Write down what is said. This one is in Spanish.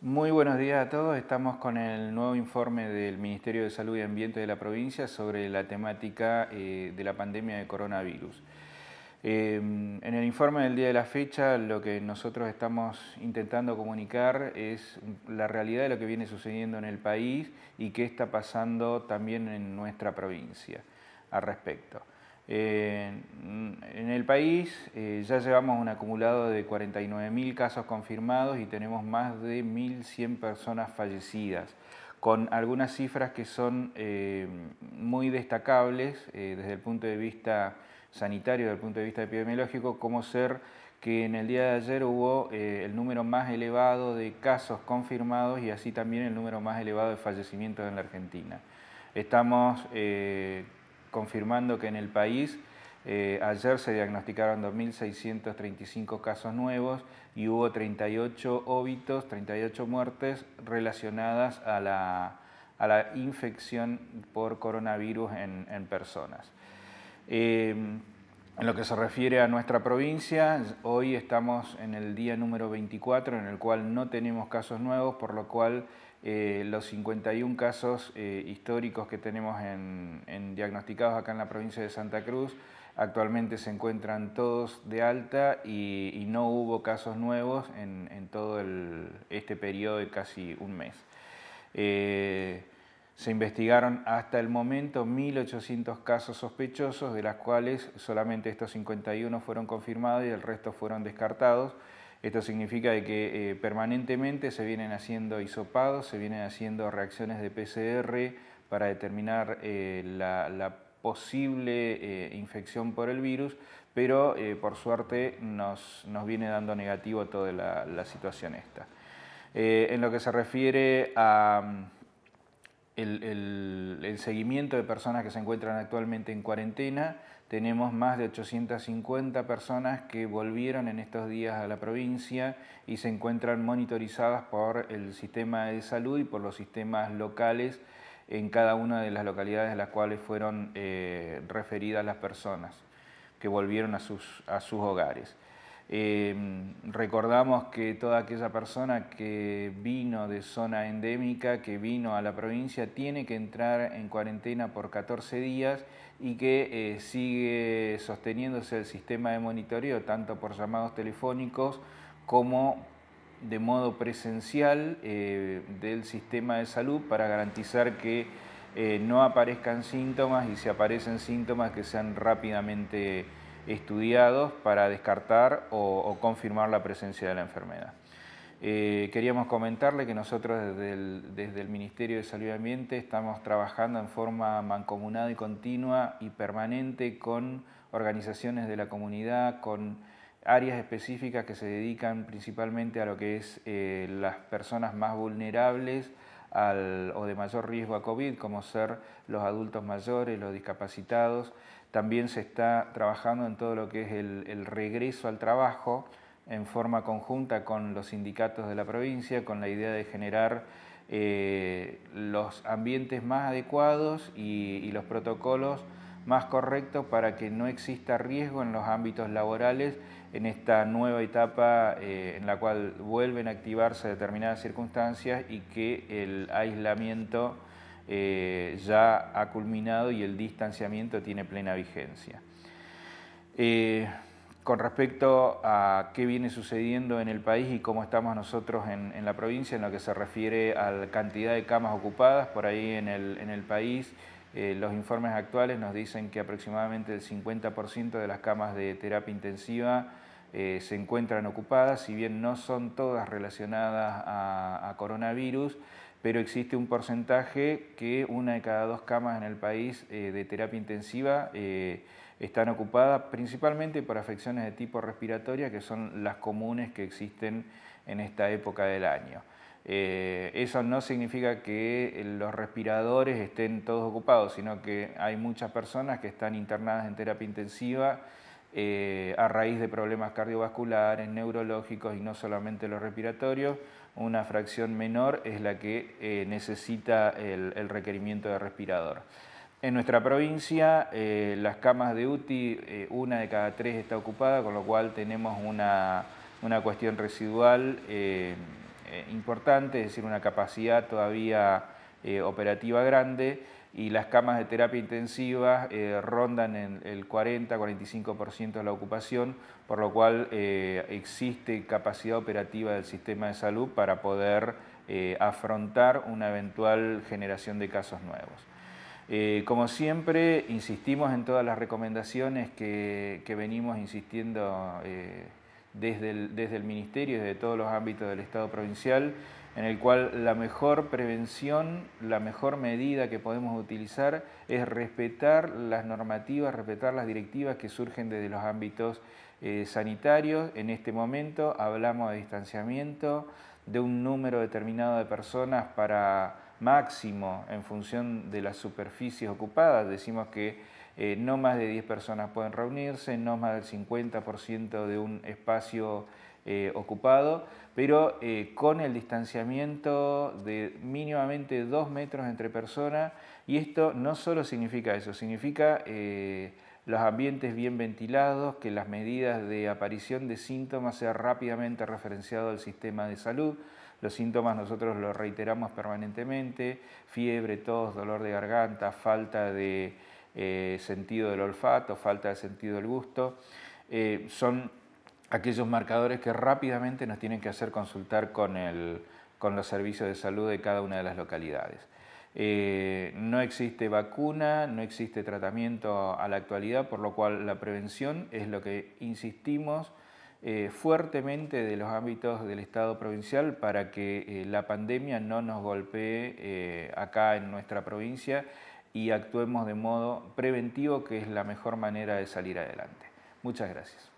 Muy buenos días a todos. Estamos con el nuevo informe del Ministerio de Salud y Ambiente de la provincia sobre la temática eh, de la pandemia de coronavirus. Eh, en el informe del día de la fecha lo que nosotros estamos intentando comunicar es la realidad de lo que viene sucediendo en el país y qué está pasando también en nuestra provincia al respecto. Eh, en el país eh, ya llevamos un acumulado de 49.000 casos confirmados y tenemos más de 1.100 personas fallecidas, con algunas cifras que son eh, muy destacables desde el punto de vista sanitario, desde el punto de vista epidemiológico, como ser que en el día de ayer hubo el número más elevado de casos confirmados y así también el número más elevado de fallecimientos en la Argentina. Estamos confirmando que en el país eh, ayer se diagnosticaron 2.635 casos nuevos y hubo 38 óbitos, 38 muertes relacionadas a la, a la infección por coronavirus en, personas. Em, en lo que se refiere a nuestra provincia, hoy estamos en el día número 24 en el cual no tenemos casos nuevos, por lo cual eh, los 51 casos eh, históricos que tenemos en, diagnosticados acá en la provincia de Santa Cruz. Actualmente se encuentran todos de alta y, no hubo casos nuevos en, todo este periodo de casi un mes. Eh, se investigaron hasta el momento 1.800 casos sospechosos, de las cuales solamente estos 51 fueron confirmados y el resto fueron descartados. Esto significa que eh, permanentemente se vienen haciendo isopados, se vienen haciendo reacciones de PCR para determinar eh, la, posible eh, infección por el virus, pero por suerte nos, viene dando negativo toda la, situación esta. en lo que se refiere a... Mm, el, seguimiento de personas que se encuentran actualmente en cuarentena. Tenemos más de 850 personas que volvieron en estos días a la provincia y se encuentran monitorizadas por el sistema de salud y por los sistemas locales en cada una de las localidades a las cuales fueron eh, referidas las personas que volvieron a sus, a sus hogares. Em, recordamos que toda aquella persona que vino de zona endémica, que vino a la provincia, tiene que entrar en cuarentena por 14 días y que eh, sigue sosteniéndose el sistema de monitoreo, tanto por llamados telefónicos como de modo presencial eh, del sistema de salud para garantizar que eh, no aparezcan síntomas y si aparecen síntomas que sean rápidamente estudiados para descartar o, confirmar la presencia de la enfermedad. Eh, queríamos comentarle que nosotros desde el, Ministerio de Salud y Ambiente estamos trabajando en forma mancomunada y continua y permanente con organizaciones de la comunidad, con áreas específicas que se dedican principalmente a lo que es eh, las personas más vulnerables, o de mayor riesgo a COVID, como ser los adultos mayores, los discapacitados. También se está trabajando en todo lo que es el, regreso al trabajo en forma conjunta con los sindicatos de la provincia, con la idea de generar eh, los ambientes más adecuados y los protocolos más correcto para que no exista riesgo en los ámbitos laborales en esta nueva etapa eh, en la cual vuelven a activarse determinadas circunstancias y que el aislamiento eh, ya ha culminado y el distanciamiento tiene plena vigencia. Eh, con respecto a qué viene sucediendo en el país y cómo estamos nosotros en, la provincia en lo que se refiere a la cantidad de camas ocupadas por ahí en el país, eh, los informes actuales nos dicen que aproximadamente el 50% de las camas de terapia intensiva eh, se encuentran ocupadas, si bien no son todas relacionadas a, coronavirus, pero existe un porcentaje que una de cada dos camas en el país eh, de terapia intensiva están ocupadas principalmente por afecciones de tipo respiratoria, que son las comunes que existen en esta época del año. Eh, eso no significa que eh, los respiradores estén todos ocupados, sino que hay muchas personas que están internadas en terapia intensiva eh, a raíz de problemas cardiovasculares, neurológicos y no solamente los respiratorios. Una fracción menor es la que necesita el, requerimiento de respirador. En nuestra provincia las camas de UTI, una de cada tres está ocupada, con lo cual tenemos una, una cuestión residual eh, importante, es decir, una capacidad todavía eh, operativa grande y las camas de terapia intensiva eh, rondan en el 40-45% de la ocupación, por lo cual existe capacidad operativa del sistema de salud para poder afrontar una eventual generación de casos nuevos. como siempre, insistimos en todas las recomendaciones que, venimos insistiendo desde el, Ministerio y desde todos los ámbitos del Estado provincial, en el cual la mejor prevención, la mejor medida que podemos utilizar es respetar las normativas, respetar las directivas que surgen desde los ámbitos eh, sanitarios. En este momento hablamos de distanciamiento, de un número determinado de personas para máximo en función de las superficies ocupadas. Decimos que eh, no más de 10 personas pueden reunirse, no más del 50% de un espacio eh, ocupado, pero eh, con el distanciamiento de mínimamente 2 metros entre personas. Y esto no solo significa eso, significa los ambientes bien ventilados, que las medidas de aparición de síntomas sean rápidamente referenciado al sistema de salud, los síntomas nosotros los reiteramos permanentemente, fiebre, tos, dolor de garganta, falta de eh, sentido del olfato, falta de sentido del gusto. Eh, son aquellos marcadores que rápidamente nos tienen que hacer consultar con, los servicios de salud de cada una de las localidades. Eh, no existe vacuna, no existe tratamiento a la actualidad, por lo cual la prevención es lo que insistimos eh, fuertemente de los ámbitos del Estado provincial para que eh, la pandemia no nos golpee eh, acá en nuestra provincia y actuemos de modo preventivo, que es la mejor manera de salir adelante. Muchas gracias.